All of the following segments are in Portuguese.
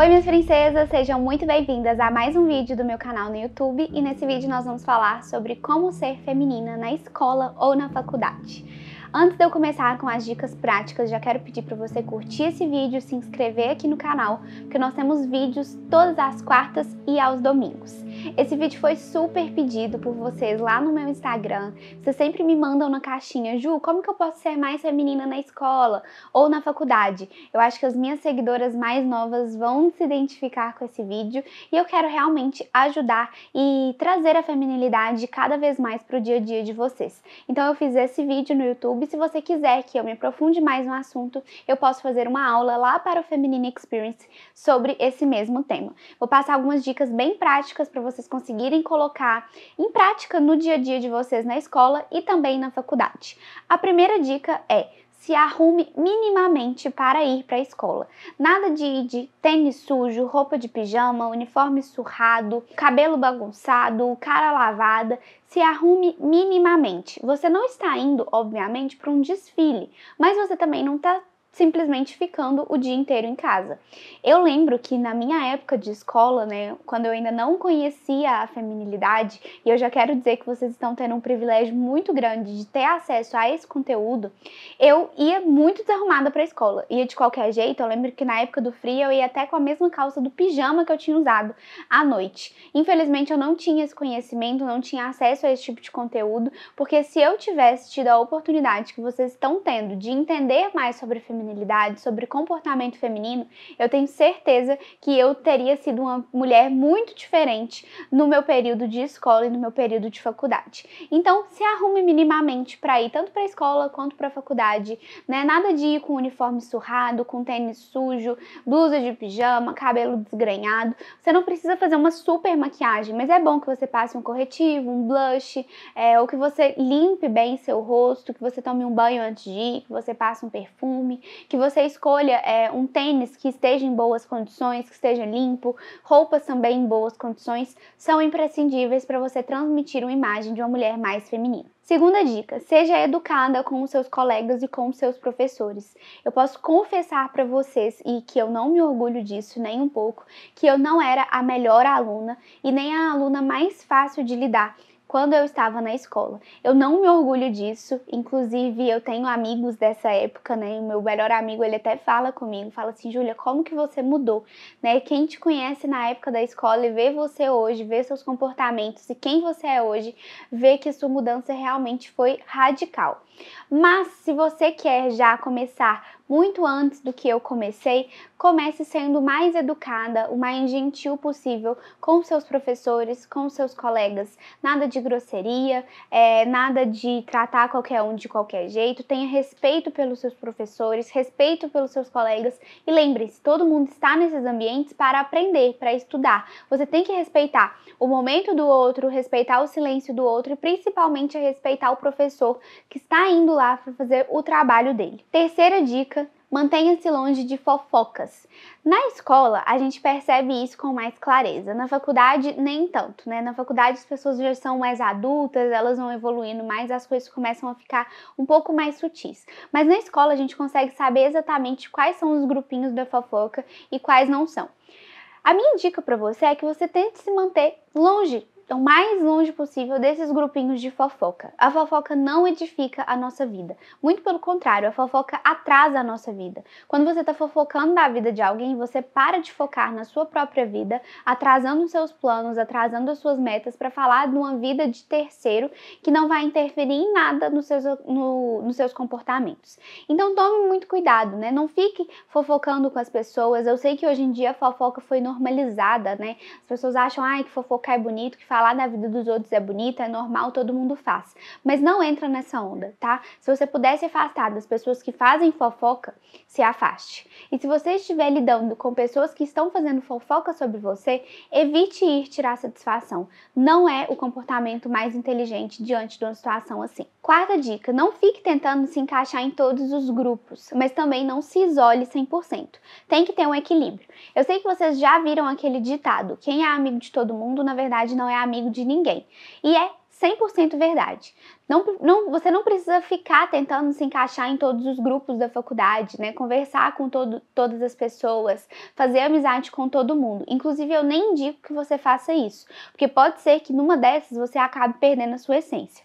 Oi minhas princesas, sejam muito bem-vindas a mais um vídeo do meu canal no YouTube e nesse vídeo nós vamos falar sobre como ser feminina na escola ou na faculdade. Antes de eu começar com as dicas práticas, já quero pedir para você curtir esse vídeo, se inscrever aqui no canal, porque nós temos vídeos todas as quartas e aos domingos. Esse vídeo foi super pedido por vocês lá no meu Instagram. Vocês sempre me mandam na caixinha, Ju, como que eu posso ser mais feminina na escola ou na faculdade? Eu acho que as minhas seguidoras mais novas vão se identificar com esse vídeo e eu quero realmente ajudar e trazer a feminilidade cada vez mais para o dia a dia de vocês. Então eu fiz esse vídeo no YouTube YouTube. Se você quiser que eu me aprofunde mais no assunto, eu posso fazer uma aula lá para o Feminine Experience sobre esse mesmo tema. Vou passar algumas dicas bem práticas para vocês conseguirem colocar em prática no dia a dia de vocês na escola e também na faculdade. A primeira dica é se arrume minimamente para ir para a escola. Nada de ir de tênis sujo, roupa de pijama, uniforme surrado, cabelo bagunçado, cara lavada. Se arrume minimamente. Você não está indo, obviamente, para um desfile, mas você também não está simplesmente ficando o dia inteiro em casa. Eu lembro que na minha época de escola, né, quando eu ainda não conhecia a feminilidade, e eu já quero dizer que vocês estão tendo um privilégio muito grande de ter acesso a esse conteúdo, eu ia muito desarrumada para a escola. Ia de qualquer jeito, eu lembro que na época do frio eu ia até com a mesma calça do pijama que eu tinha usado à noite. Infelizmente eu não tinha esse conhecimento, não tinha acesso a esse tipo de conteúdo, porque se eu tivesse tido a oportunidade que vocês estão tendo de entender mais sobre feminilidade, feminilidade, sobre comportamento feminino, eu tenho certeza que eu teria sido uma mulher muito diferente no meu período de escola e no meu período de faculdade. Então, se arrume minimamente para ir tanto para a escola quanto para a faculdade, né? Nada de ir com uniforme surrado, com tênis sujo, blusa de pijama, cabelo desgrenhado. Você não precisa fazer uma super maquiagem, mas é bom que você passe um corretivo, um blush, é, ou que você limpe bem seu rosto, que você tome um banho antes de ir, que você passe um perfume, que você escolha é, um tênis que esteja em boas condições, que esteja limpo, roupas também em boas condições, são imprescindíveis para você transmitir uma imagem de uma mulher mais feminina. Segunda dica: seja educada com os seus colegas e com os seus professores. Eu posso confessar para vocês e que eu não me orgulho disso nem um pouco, que eu não era a melhor aluna e nem a aluna mais fácil de lidar quando eu estava na escola. Eu não me orgulho disso, inclusive eu tenho amigos dessa época, né? O meu melhor amigo, ele até fala comigo, fala assim, Júlia, como que você mudou, né? Quem te conhece na época da escola e vê você hoje, vê seus comportamentos e quem você é hoje, vê que sua mudança realmente foi radical. Mas se você quer já começar muito antes do que eu comecei, comece sendo mais educada, o mais gentil possível com seus professores, com seus colegas. Nada de grosseria, é, nada de tratar qualquer um de qualquer jeito. Tenha respeito pelos seus professores, respeito pelos seus colegas. E lembre-se, todo mundo está nesses ambientes para aprender, para estudar. Você tem que respeitar o momento do outro, respeitar o silêncio do outro e principalmente respeitar o professor que está indo lá para fazer o trabalho dele. Terceira dica Mantenha-se longe de fofocas. Na escola, a gente percebe isso com mais clareza. Na faculdade, nem tanto, né? Na faculdade, as pessoas já são mais adultas, elas vão evoluindo mais, as coisas começam a ficar um pouco mais sutis. Mas na escola, a gente consegue saber exatamente quais são os grupinhos da fofoca e quais não são. A minha dica para você é que você tente se manter longe então, mais longe possível desses grupinhos de fofoca. A fofoca não edifica a nossa vida. Muito pelo contrário, a fofoca atrasa a nossa vida. Quando você está fofocando da vida de alguém, você para de focar na sua própria vida, atrasando os seus planos, atrasando as suas metas para falar de uma vida de terceiro que não vai interferir em nada nos seus, no, nos seus comportamentos. Então, tome muito cuidado, né? Não fique fofocando com as pessoas. Eu sei que hoje em dia a fofoca foi normalizada, né? As pessoas acham, ai, que fofocar é bonito, que falar falar da vida dos outros é bonita, é normal, todo mundo faz. Mas não entra nessa onda, tá? Se você puder se afastar das pessoas que fazem fofoca, se afaste. E se você estiver lidando com pessoas que estão fazendo fofoca sobre você, evite ir tirar satisfação. Não é o comportamento mais inteligente diante de uma situação assim. Quarta dica: não fique tentando se encaixar em todos os grupos, mas também não se isole 100%. Tem que ter um equilíbrio. Eu sei que vocês já viram aquele ditado: quem é amigo de todo mundo, na verdade, não é amigo amigo de ninguém. E é 100% verdade. Não, não, você não precisa ficar tentando se encaixar em todos os grupos da faculdade, né? Conversar com todo, todas as pessoas, fazer amizade com todo mundo. Inclusive, eu nem indico que você faça isso, porque pode ser que numa dessas você acabe perdendo a sua essência.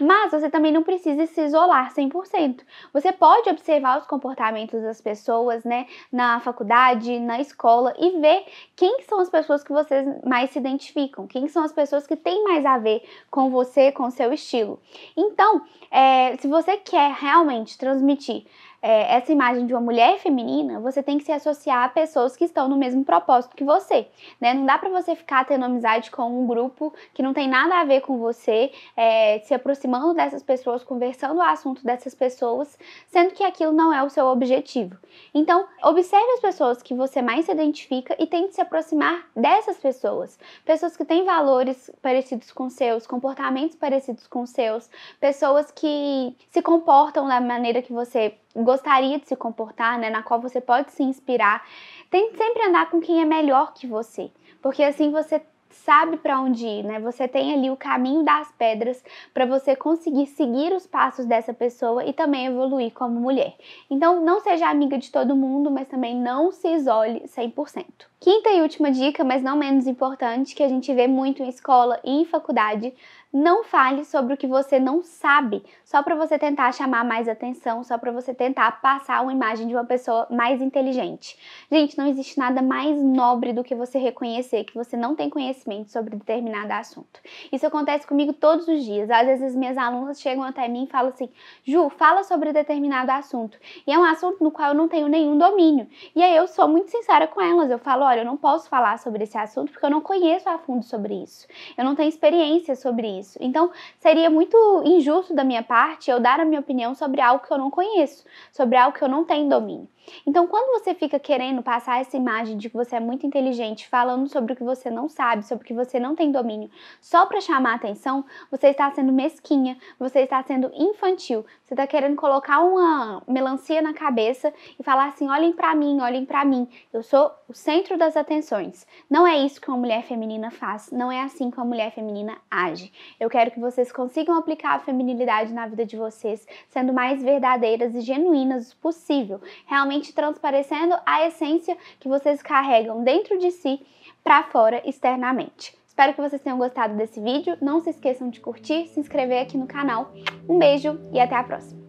Mas você também não precisa se isolar 100%. Você pode observar os comportamentos das pessoas, né, na faculdade, na escola e ver quem são as pessoas que vocês mais se identificam, quem são as pessoas que têm mais a ver com você, com seu estilo. Então, é, se você quer realmente transmitir é, essa imagem de uma mulher feminina, você tem que se associar a pessoas que estão no mesmo propósito que você. Né? Não dá para você ficar tendo amizade com um grupo que não tem nada a ver com você, é, se aproximando dessas pessoas, conversando o assunto dessas pessoas, sendo que aquilo não é o seu objetivo. Então, observe as pessoas que você mais se identifica e tente se aproximar dessas pessoas. Pessoas que têm valores parecidos com seus, comportamentos parecidos com seus, pessoas que se comportam da maneira que você gostaria de se comportar, né, na qual você pode se inspirar. Tente sempre andar com quem é melhor que você, porque assim você sabe para onde ir, né? Você tem ali o caminho das pedras para você conseguir seguir os passos dessa pessoa e também evoluir como mulher. Então, não seja amiga de todo mundo, mas também não se isole 100%. Quinta e última dica, mas não menos importante, que a gente vê muito em escola e em faculdade, não fale sobre o que você não sabe, só para você tentar chamar mais atenção, só para você tentar passar uma imagem de uma pessoa mais inteligente. Gente, não existe nada mais nobre do que você reconhecer que você não tem conhecimento sobre determinado assunto. Isso acontece comigo todos os dias. Às vezes minhas alunas chegam até mim e falam assim: "Ju, fala sobre determinado assunto". E é um assunto no qual eu não tenho nenhum domínio. E aí eu sou muito sincera com elas, eu falo eu não posso falar sobre esse assunto porque eu não conheço a fundo sobre isso. Eu não tenho experiência sobre isso. Então, seria muito injusto da minha parte eu dar a minha opinião sobre algo que eu não conheço, sobre algo que eu não tenho domínio. Então, quando você fica querendo passar essa imagem de que você é muito inteligente, falando sobre o que você não sabe, sobre o que você não tem domínio, só para chamar atenção, você está sendo mesquinha, você está sendo infantil, você está querendo colocar uma melancia na cabeça e falar assim: olhem para mim, olhem para mim, eu sou o centro centro das atenções. Não é isso que uma mulher feminina faz, não é assim que uma mulher feminina age. Eu quero que vocês consigam aplicar a feminilidade na vida de vocês, sendo mais verdadeiras e genuínas possível, realmente transparecendo a essência que vocês carregam dentro de si para fora externamente. Espero que vocês tenham gostado desse vídeo. Não se esqueçam de curtir, se inscrever aqui no canal. Um beijo e até a próxima!